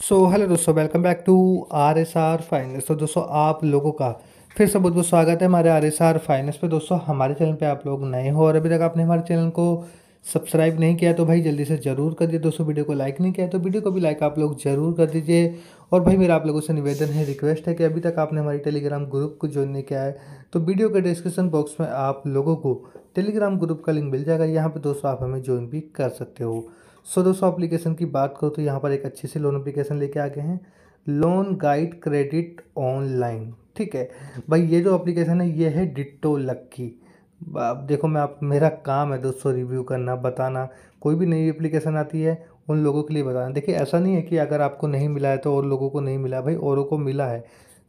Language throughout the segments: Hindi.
सो so, हेलो दोस्तों welcome back to R S R finance तो दोस्तों आप लोगों का फिर से बहुत बहुत स्वागत है हमारे आर एस आर फाइनेंस पे दोस्तों हमारे चैनल पे आप लोग नए हो और अभी तक आपने हमारे चैनल को सब्सक्राइब नहीं किया तो भाई जल्दी से ज़रूर कर दिए दोस्तों वीडियो को लाइक नहीं किया तो वीडियो को भी लाइक आप लोग ज़रूर कर दीजिए और भाई मेरा आप लोगों से निवेदन है रिक्वेस्ट है कि अभी तक आपने हमारे टेलीग्राम ग्रुप को ज्वाइन नहीं किया है तो वीडियो के डिस्क्रिप्शन बॉक्स में आप लोगों को टेलीग्राम ग्रुप का लिंक मिल जाएगा यहाँ पर दोस्तों आप हमें ज्वाइन भी कर सकते हो सो so, दोस्तों अप्लीकेशन की बात करो तो यहाँ पर एक अच्छी सी लोन अप्लीकेशन लेके आ गए हैं लोन गाइड क्रेडिट ऑनलाइन ठीक है भाई ये जो अप्लीकेशन है ये है डिटो लक्की अब देखो मैं आप मेरा काम है दोस्तों रिव्यू करना बताना कोई भी नई एप्लीकेशन आती है उन लोगों के लिए बताना देखिए ऐसा नहीं है कि अगर आपको नहीं मिला है तो और लोगों को नहीं मिला भाई औरों को मिला है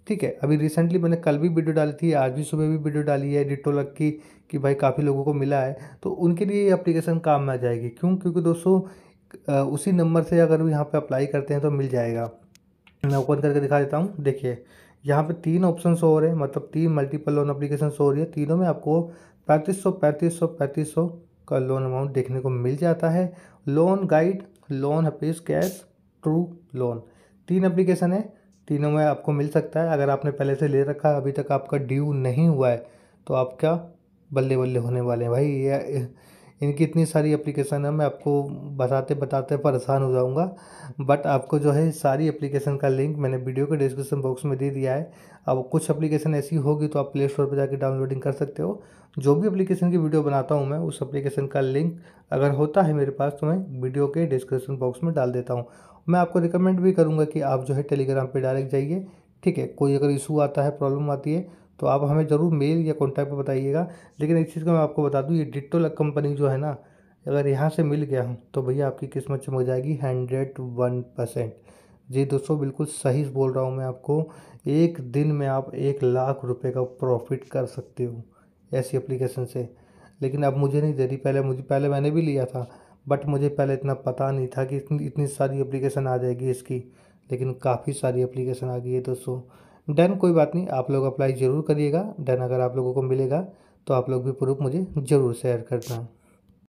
ठीक है अभी रिसेंटली मैंने कल भी वीडियो डाली थी आज भी सुबह भी वीडियो डाली है डिटो लग की कि भाई काफ़ी लोगों को मिला है तो उनके लिए ये अप्लीकेशन काम में आ जाएगी क्यों क्योंकि दोस्तों उसी नंबर से अगर यहाँ पे अप्लाई करते हैं तो मिल जाएगा मैं ओपन करके दिखा देता हूँ देखिए यहाँ पे तीन ऑप्शन हो रहे हैं मतलब तीन मल्टीपल लोन अप्लीकेशन हो रही है तीनों में आपको पैंतीस सौ पैंतीस सौ पैंतीस सौ का लोन अमाउंट देखने को मिल जाता है लोन गाइड लोन हपीज कैश ट्रू लोन तीन अप्लीकेशन है तीनों में आपको मिल सकता है अगर आपने पहले से ले रखा है अभी तक आपका ड्यू नहीं हुआ है तो आप क्या बल्ले बल्ले होने वाले हैं भाई ये इनकी इतनी सारी एप्लीकेशन है मैं आपको बताते बताते परेशान हो जाऊंगा बट आपको जो है सारी एप्लीकेशन का लिंक मैंने वीडियो के डिस्क्रिप्शन बॉक्स में दे दिया है अब कुछ एप्लीकेशन ऐसी होगी तो आप प्ले स्टोर पर जाकर डाउनलोडिंग कर सकते हो जो भी एप्लीकेशन की वीडियो बनाता हूँ मैं उस एप्लीकेशन का लिंक अगर होता है मेरे पास तो मैं वीडियो के डिस्क्रिप्शन बॉक्स में डाल देता हूँ मैं आपको रिकमेंड भी करूँगा कि आप जो है टेलीग्राम पर डायरेक्ट जाइए ठीक है कोई अगर इशू आता है प्रॉब्लम आती है तो आप हमें ज़रूर मेल या कॉन्टैक्ट पर बताइएगा लेकिन एक चीज़ का मैं आपको बता दूँ ये डिटोल कंपनी जो है ना अगर यहाँ से मिल गया हूँ तो भैया आपकी किस्मत चमक जाएगी हंड्रेड वन परसेंट जी दोस्तों बिल्कुल सही बोल रहा हूँ मैं आपको एक दिन में आप एक लाख रुपए का प्रॉफिट कर सकते हो ऐसी एप्लीकेशन से लेकिन अब मुझे नहीं दे रही पहले मुझे पहले मैंने भी लिया था बट मुझे पहले इतना पता नहीं था कि इतनी इतनी सारी अप्लीकेशन आ जाएगी इसकी लेकिन काफ़ी सारी अप्लीकेशन आ गई है दोस्तों डन कोई बात नहीं आप लोग अप्लाई ज़रूर करिएगा डन अगर आप लोगों को मिलेगा तो आप लोग भी प्रूफ मुझे ज़रूर शेयर करना